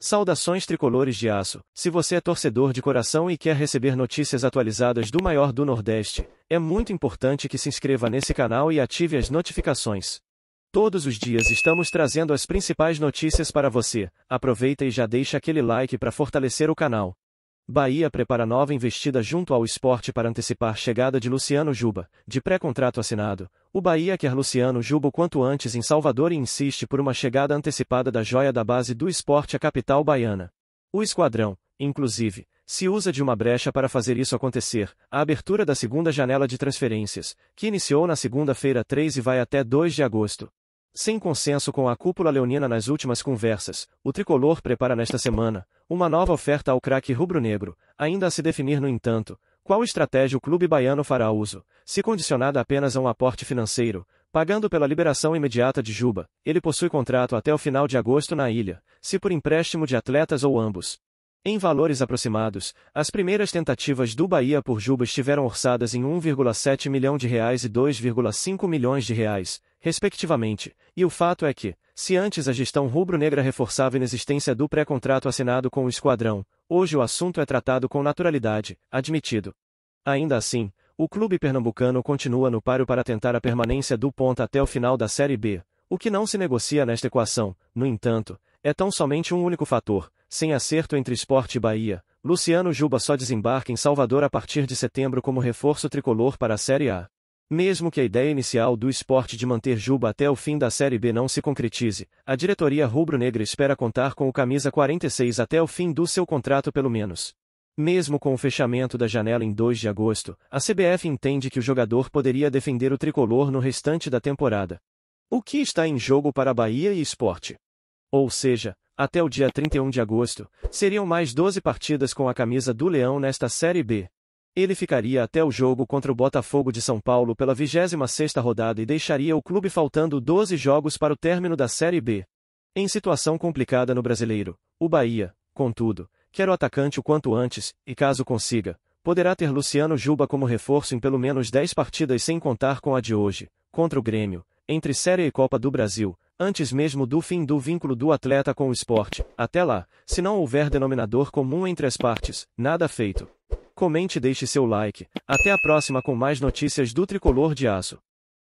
Saudações tricolores de aço. Se você é torcedor de coração e quer receber notícias atualizadas do maior do Nordeste, é muito importante que se inscreva nesse canal e ative as notificações. Todos os dias estamos trazendo as principais notícias para você. Aproveita e já deixa aquele like para fortalecer o canal. Bahia prepara nova investida junto ao esporte para antecipar chegada de Luciano Juba. De pré-contrato assinado, o Bahia quer Luciano Juba o quanto antes em Salvador e insiste por uma chegada antecipada da joia da base do esporte à capital baiana. O esquadrão, inclusive, se usa de uma brecha para fazer isso acontecer, a abertura da segunda janela de transferências, que iniciou na segunda-feira 3 e vai até 2 de agosto. Sem consenso com a cúpula leonina nas últimas conversas, o tricolor prepara nesta semana, uma nova oferta ao craque rubro-negro, ainda a se definir no entanto, qual estratégia o clube baiano fará uso, se condicionada apenas a um aporte financeiro, pagando pela liberação imediata de Juba, ele possui contrato até o final de agosto na ilha, se por empréstimo de atletas ou ambos, em valores aproximados, as primeiras tentativas do Bahia por Juba estiveram orçadas em 1,7 milhão de reais e 2,5 milhões de reais, respectivamente, e o fato é que, se antes a gestão rubro-negra reforçava a inexistência do pré-contrato assinado com o esquadrão, hoje o assunto é tratado com naturalidade, admitido. Ainda assim, o clube pernambucano continua no páreo para tentar a permanência do ponta até o final da Série B, o que não se negocia nesta equação, no entanto, é tão somente um único fator, sem acerto entre Sport e Bahia, Luciano Juba só desembarca em Salvador a partir de setembro como reforço tricolor para a Série A. Mesmo que a ideia inicial do esporte de manter Juba até o fim da Série B não se concretize, a diretoria rubro-negra espera contar com o camisa 46 até o fim do seu contrato pelo menos. Mesmo com o fechamento da janela em 2 de agosto, a CBF entende que o jogador poderia defender o tricolor no restante da temporada. O que está em jogo para Bahia e esporte? Ou seja, até o dia 31 de agosto, seriam mais 12 partidas com a camisa do Leão nesta Série B. Ele ficaria até o jogo contra o Botafogo de São Paulo pela 26ª rodada e deixaria o clube faltando 12 jogos para o término da Série B. Em situação complicada no Brasileiro, o Bahia, contudo, quer o atacante o quanto antes, e caso consiga, poderá ter Luciano Juba como reforço em pelo menos 10 partidas sem contar com a de hoje, contra o Grêmio, entre Série e Copa do Brasil, antes mesmo do fim do vínculo do atleta com o esporte. Até lá, se não houver denominador comum entre as partes, nada feito. Comente e deixe seu like. Até a próxima com mais notícias do tricolor de aço.